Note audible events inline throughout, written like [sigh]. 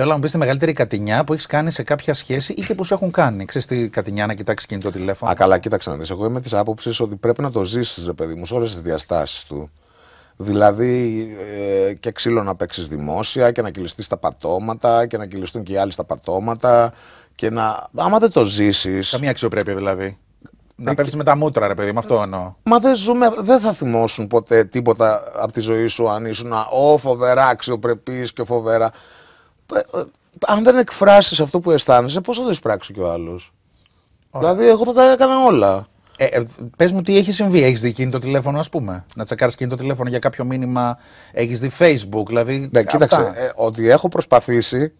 Θέλω να μου πεις τη μεγαλύτερη κατηνιά που έχεις κάνει σε κάποια σχέση ή και που σου έχουν κάνει. Ξέρεις τι κατηνιά να κοιτάξεις κινητό τηλέφωνο. Α, καλά, κοίταξε να δεις. Εγώ είμαι της άποψης ότι πρέπει να το ζήσεις, ρε παιδί μου, σε όλες τις διαστάσεις του. Δηλαδή ε, και ξύλο να παίξεις δημόσια και να κυλιστείς τα πατώματα και να κυλιστούν και οι άλλοι στα πατώματα. Και να. Άμα δεν το ζήσεις. Καμία αξιοπρέπεια δηλαδή. Να ε, πέφτεις με τα μούτρα, ρε παιδί, με αυτό ε, εννοώ. Μα δεν ζούμε, δεν θα θυμώσουν ποτέ τίποτα από τη ζωή σου αν ήσουν α, ο φοβερά αξιοπρεπής και φοβερά. Ε, ε, αν δεν εκφράσεις αυτό που αισθάνεσαι, πώς θα το εισπράξεις κι ο άλλος. Δηλαδή, εγώ θα τα έκανα όλα. Ε, ε Πες μου, τι έχει συμβεί. Έχεις δει κινητό τηλέφωνο, ας πούμε. Να τσεκάρεις κινητό τηλέφωνο για κάποιο μήνυμα. Έχεις δει Facebook, δηλαδή. Ναι, κοίταξε. Ε, ότι έχω προσπαθήσει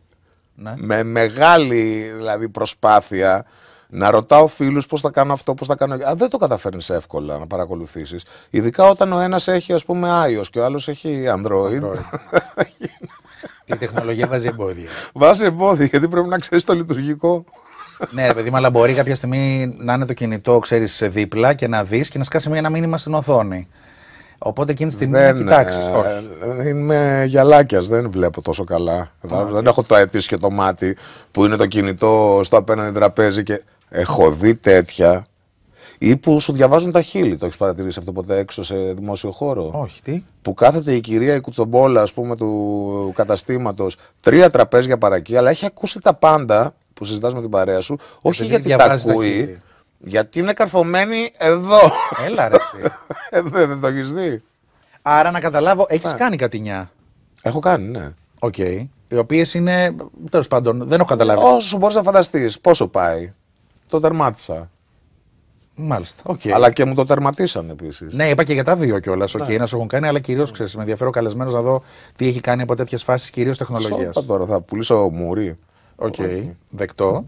ναι. με μεγάλη δηλαδή, προσπάθεια να ρωτάω φίλους πώς θα κάνω αυτό, πώς θα κάνω. Α, δεν το καταφέρνεις εύκολα να παρακολουθήσεις. Ειδικά όταν ο ένας έχει ας πούμε iOS και ο άλλος έχει Android. Android. [laughs] Η τεχνολογία βάζει εμπόδια. Βάζει εμπόδια, γιατί πρέπει να ξέρεις το λειτουργικό. ναι, ρε παιδί αλλά μπορεί κάποια στιγμή να είναι το κινητό, ξέρεις, δίπλα και να δεις και να σκάσει ένα μήνυμα στην οθόνη. Οπότε εκείνη τη στιγμή δεν, να κοιτάξεις. Ε, είμαι γυαλάκιας, δεν βλέπω τόσο καλά. Δεν έχω το αίτης και το μάτι που είναι το κινητό στο απέναντι τραπέζι και έχω δει τέτοια ή που σου διαβάζουν τα χείλη. Το έχεις παρατηρήσει αυτό ποτέ έξω σε δημόσιο χώρο. Όχι, τι. Που κάθεται η κυρία η κουτσομπόλα, ας πούμε, του καταστήματος, τρία τραπέζια παρακεί, αλλά έχει ακούσει τα πάντα που συζητάς με την παρέα σου, όχι γιατί τα ακούει. γιατί είναι καρφωμένη εδώ. Έλα ρε. [laughs] ε, δεν, το έχεις δει. Άρα να καταλάβω, έχεις ναι. κάνει κατηνιά. Έχω κάνει, ναι. Οκ. Okay. Οι οποίες είναι. τέλος πάντων, δεν έχω καταλάβει. Όσο μπορείς να φανταστείς, πόσο πάει. Το τερμάτισα. Μάλιστα. Okay. Αλλά και μου το τερματίσαν επίσης. Ναι, είπα και για τα δύο κιόλα. Okay, να σου έχουν κάνει, αλλά κυρίως ξέρεις, με ενδιαφέρον καλεσμένος να δω τι έχει κάνει από τέτοιες φάσεις κυρίως τεχνολογίας. τώρα, θα πουλήσω μουρί. Οκ. Okay. Δεκτό.